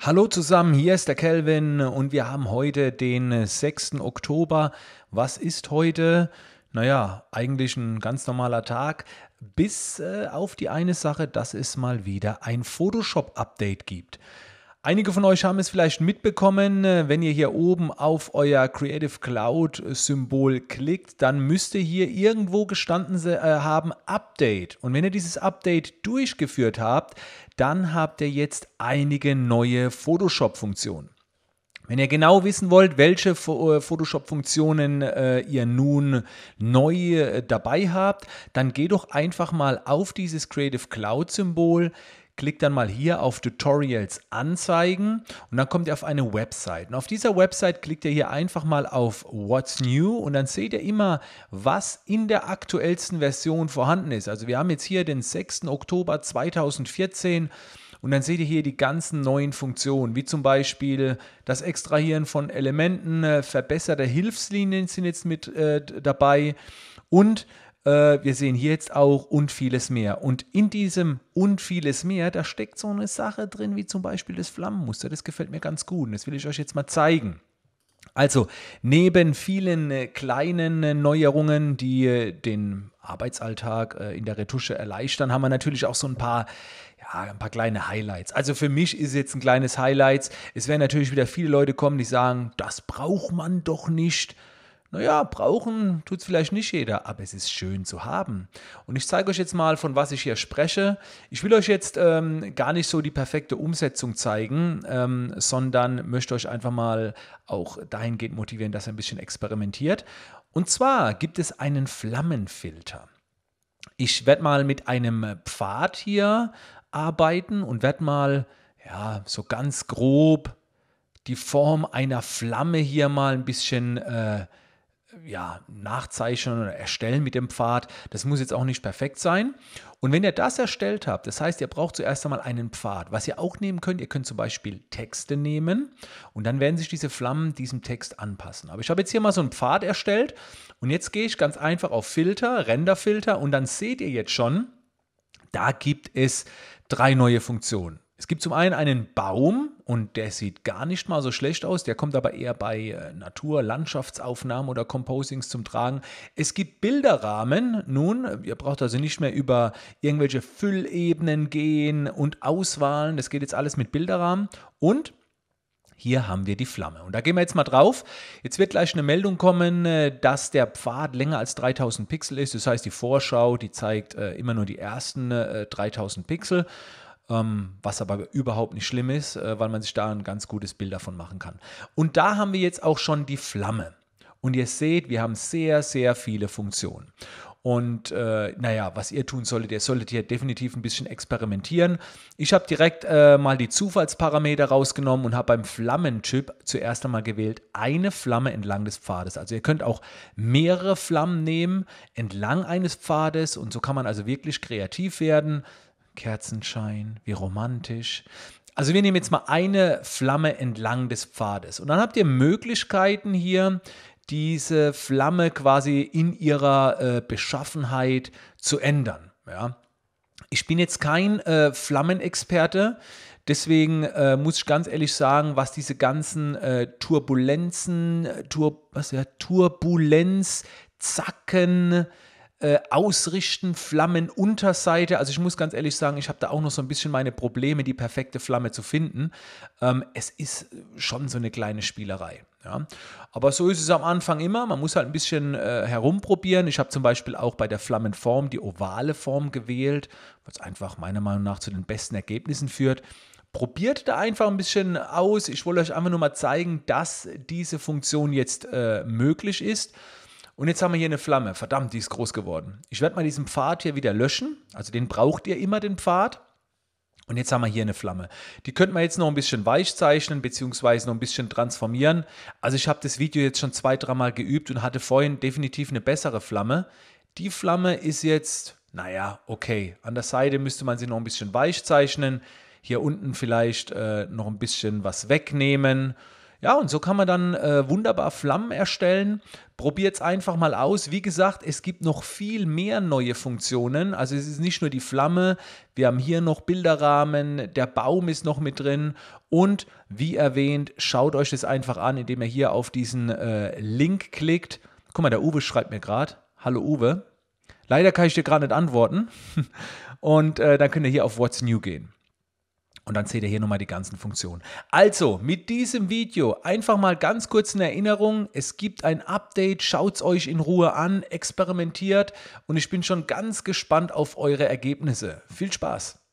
Hallo zusammen, hier ist der Kelvin und wir haben heute den 6. Oktober. Was ist heute? Naja, eigentlich ein ganz normaler Tag, bis äh, auf die eine Sache, dass es mal wieder ein Photoshop-Update gibt. Einige von euch haben es vielleicht mitbekommen, äh, wenn ihr hier oben auf euer Creative Cloud Symbol klickt, dann müsst ihr hier irgendwo gestanden äh, haben Update. Und wenn ihr dieses Update durchgeführt habt, dann habt ihr jetzt einige neue Photoshop-Funktionen. Wenn ihr genau wissen wollt, welche äh, Photoshop-Funktionen äh, ihr nun neu äh, dabei habt, dann geht doch einfach mal auf dieses Creative Cloud-Symbol, klickt dann mal hier auf Tutorials anzeigen und dann kommt ihr auf eine Website. Und auf dieser Website klickt ihr hier einfach mal auf What's New und dann seht ihr immer, was in der aktuellsten Version vorhanden ist. Also wir haben jetzt hier den 6. Oktober 2014. Und dann seht ihr hier die ganzen neuen Funktionen, wie zum Beispiel das Extrahieren von Elementen, äh, verbesserte Hilfslinien sind jetzt mit äh, dabei und äh, wir sehen hier jetzt auch und vieles mehr. Und in diesem und vieles mehr, da steckt so eine Sache drin, wie zum Beispiel das Flammenmuster. Das gefällt mir ganz gut und das will ich euch jetzt mal zeigen. Also, neben vielen äh, kleinen äh, Neuerungen, die den Arbeitsalltag in der Retusche erleichtern, haben wir natürlich auch so ein paar, ja, ein paar kleine Highlights. Also für mich ist jetzt ein kleines Highlight. Es werden natürlich wieder viele Leute kommen, die sagen, das braucht man doch nicht. Naja, brauchen tut es vielleicht nicht jeder, aber es ist schön zu haben. Und ich zeige euch jetzt mal, von was ich hier spreche. Ich will euch jetzt ähm, gar nicht so die perfekte Umsetzung zeigen, ähm, sondern möchte euch einfach mal auch dahingehend motivieren, dass ihr ein bisschen experimentiert. Und zwar gibt es einen Flammenfilter. Ich werde mal mit einem Pfad hier arbeiten und werde mal, ja, so ganz grob die Form einer Flamme hier mal ein bisschen äh, ja, nachzeichnen oder erstellen mit dem Pfad. Das muss jetzt auch nicht perfekt sein. Und wenn ihr das erstellt habt, das heißt, ihr braucht zuerst einmal einen Pfad. Was ihr auch nehmen könnt, ihr könnt zum Beispiel Texte nehmen und dann werden sich diese Flammen diesem Text anpassen. Aber ich habe jetzt hier mal so einen Pfad erstellt und jetzt gehe ich ganz einfach auf Filter, Renderfilter und dann seht ihr jetzt schon, da gibt es drei neue Funktionen. Es gibt zum einen einen Baum, und der sieht gar nicht mal so schlecht aus. Der kommt aber eher bei äh, Natur, Landschaftsaufnahmen oder Composings zum Tragen. Es gibt Bilderrahmen. Nun, ihr braucht also nicht mehr über irgendwelche Füllebenen gehen und Auswahlen. Das geht jetzt alles mit Bilderrahmen. Und hier haben wir die Flamme. Und da gehen wir jetzt mal drauf. Jetzt wird gleich eine Meldung kommen, äh, dass der Pfad länger als 3000 Pixel ist. Das heißt, die Vorschau, die zeigt äh, immer nur die ersten 3000 Pixel. Ähm, was aber überhaupt nicht schlimm ist, äh, weil man sich da ein ganz gutes Bild davon machen kann. Und da haben wir jetzt auch schon die Flamme. Und ihr seht, wir haben sehr, sehr viele Funktionen. Und äh, naja, was ihr tun solltet, ihr solltet hier definitiv ein bisschen experimentieren. Ich habe direkt äh, mal die Zufallsparameter rausgenommen und habe beim Flammentyp zuerst einmal gewählt, eine Flamme entlang des Pfades. Also ihr könnt auch mehrere Flammen nehmen entlang eines Pfades und so kann man also wirklich kreativ werden. Kerzenschein, wie romantisch. Also wir nehmen jetzt mal eine Flamme entlang des Pfades und dann habt ihr Möglichkeiten hier diese Flamme quasi in ihrer äh, Beschaffenheit zu ändern. Ja? Ich bin jetzt kein äh, Flammenexperte, deswegen äh, muss ich ganz ehrlich sagen, was diese ganzen äh, Turbulenzen, äh, Tur was ja, Turbulenz, Zacken, äh, ausrichten, Flammenunterseite. Also ich muss ganz ehrlich sagen, ich habe da auch noch so ein bisschen meine Probleme, die perfekte Flamme zu finden. Ähm, es ist schon so eine kleine Spielerei. Ja. Aber so ist es am Anfang immer. Man muss halt ein bisschen äh, herumprobieren. Ich habe zum Beispiel auch bei der Flammenform die ovale Form gewählt, was einfach meiner Meinung nach zu den besten Ergebnissen führt. Probiert da einfach ein bisschen aus. Ich wollte euch einfach nur mal zeigen, dass diese Funktion jetzt äh, möglich ist. Und jetzt haben wir hier eine Flamme. Verdammt, die ist groß geworden. Ich werde mal diesen Pfad hier wieder löschen. Also den braucht ihr immer, den Pfad. Und jetzt haben wir hier eine Flamme. Die könnte man jetzt noch ein bisschen weich zeichnen, beziehungsweise noch ein bisschen transformieren. Also ich habe das Video jetzt schon zwei, dreimal geübt und hatte vorhin definitiv eine bessere Flamme. Die Flamme ist jetzt, naja, okay. An der Seite müsste man sie noch ein bisschen weich zeichnen. Hier unten vielleicht äh, noch ein bisschen was wegnehmen ja, und so kann man dann äh, wunderbar Flammen erstellen. Probiert es einfach mal aus. Wie gesagt, es gibt noch viel mehr neue Funktionen. Also es ist nicht nur die Flamme, wir haben hier noch Bilderrahmen, der Baum ist noch mit drin. Und wie erwähnt, schaut euch das einfach an, indem ihr hier auf diesen äh, Link klickt. Guck mal, der Uwe schreibt mir gerade. Hallo Uwe. Leider kann ich dir gerade nicht antworten. Und äh, dann könnt ihr hier auf What's New gehen. Und dann seht ihr hier nochmal die ganzen Funktionen. Also, mit diesem Video einfach mal ganz kurz eine Erinnerung. Es gibt ein Update, schaut es euch in Ruhe an, experimentiert und ich bin schon ganz gespannt auf eure Ergebnisse. Viel Spaß!